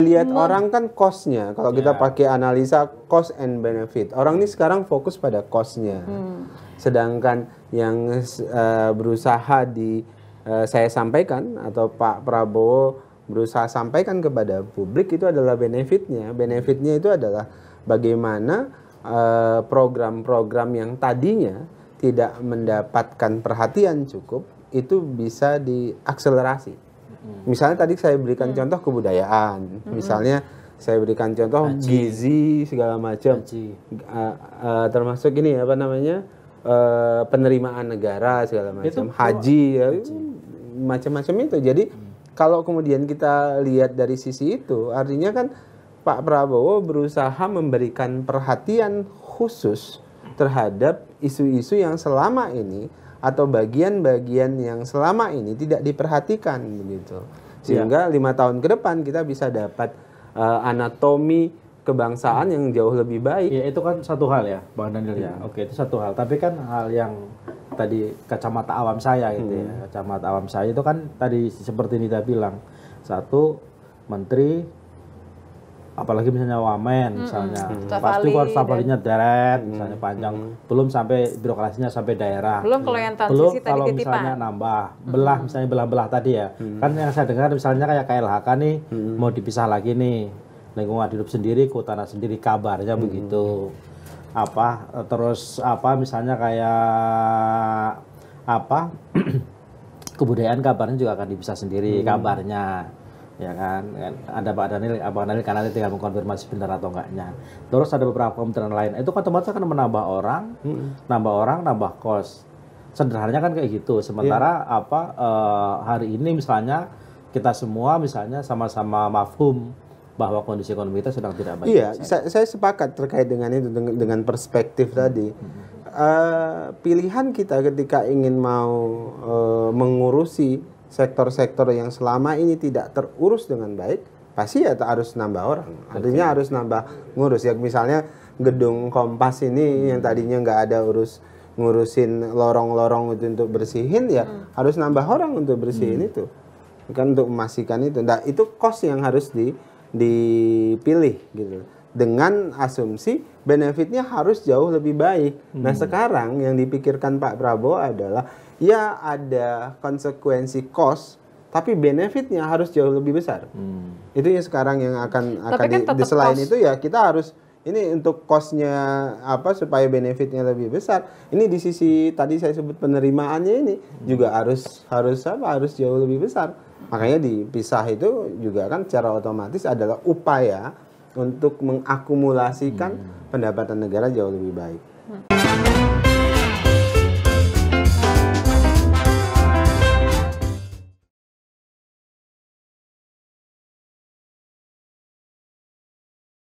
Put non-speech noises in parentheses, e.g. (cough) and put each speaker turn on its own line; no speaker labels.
lihat hmm. orang kan costnya kalau yeah. kita ya. pakai analisa cost and benefit orang ini sekarang fokus pada costnya hmm. sedangkan yang uh, berusaha di uh, saya sampaikan atau Pak Prabowo berusaha sampaikan kepada publik itu adalah benefitnya benefitnya itu adalah bagaimana eh, program-program uh, program -program yang tadinya tidak mendapatkan perhatian cukup itu bisa diakselerasi Hmm. Misalnya tadi saya berikan hmm. contoh kebudayaan, hmm. misalnya saya berikan contoh Haji. gizi segala macam, uh, uh, termasuk ini apa namanya uh, penerimaan negara segala macam, haji, ya, hmm, macam-macam itu. Jadi hmm. kalau kemudian kita lihat dari sisi itu, artinya kan Pak Prabowo berusaha memberikan perhatian khusus terhadap isu-isu yang selama ini atau bagian-bagian yang selama ini tidak diperhatikan begitu sehingga iya. lima tahun ke depan kita bisa dapat
uh, anatomi kebangsaan yang jauh lebih baik ya itu kan satu hal ya bang Daniel ya, iya. oke itu satu hal tapi kan hal yang tadi kacamata awam saya gitu ya, hmm. ya kacamata awam saya itu kan tadi seperti Nita bilang satu menteri apalagi misalnya wamen hmm, misalnya hmm. pasti kok safarinya kan deret hmm. misalnya panjang hmm. belum sampai birokrasinya sampai daerah belum kalau yang belum tadi kalau misalnya nambah belah hmm. misalnya belah-belah tadi ya hmm. kan yang saya dengar misalnya kayak KLHK nih hmm. mau dipisah lagi nih lingkungan hidup sendiri kehutanan sendiri kabarnya hmm. begitu apa eh, terus apa misalnya kayak apa (clears throat) kebudayaan kabarnya juga akan dipisah sendiri hmm. kabarnya Ya kan? ya kan, ada Pak Daniel, Abang Daniel karena dia tinggal mengkonfirmasi benar atau enggaknya. Terus ada beberapa kementerian lain, itu kan otomatis akan menambah orang, hmm. nambah orang, nambah kos. Sederhananya kan kayak gitu. Sementara yeah. apa uh, hari ini misalnya kita semua misalnya sama-sama mafhum bahwa kondisi ekonomi kita sedang tidak baik. Iya,
saya, saya sepakat terkait dengan itu dengan, dengan perspektif hmm. tadi. Hmm. Uh, pilihan kita ketika ingin mau uh, mengurusi sektor-sektor yang selama ini tidak terurus dengan baik, pasti ya harus nambah orang. Artinya harus nambah ngurus. Ya misalnya gedung Kompas ini hmm. yang tadinya nggak ada urus ngurusin lorong-lorong itu untuk bersihin ya hmm. harus nambah orang untuk bersihin hmm. itu. Kan untuk memastikan itu. Nah, itu kos yang harus dipilih gitu dengan asumsi benefitnya harus jauh lebih baik. Nah, hmm. Nah sekarang yang dipikirkan Pak Prabowo adalah ya ada konsekuensi cost tapi benefitnya harus jauh lebih besar. Hmm. Itu yang sekarang yang akan tapi akan kan selain itu ya kita harus ini untuk costnya apa supaya benefitnya lebih besar. Ini di sisi tadi saya sebut penerimaannya ini hmm. juga harus harus apa harus jauh lebih besar. Makanya dipisah itu juga kan secara otomatis adalah upaya untuk mengakumulasikan hmm. pendapatan negara jauh lebih baik. Hmm.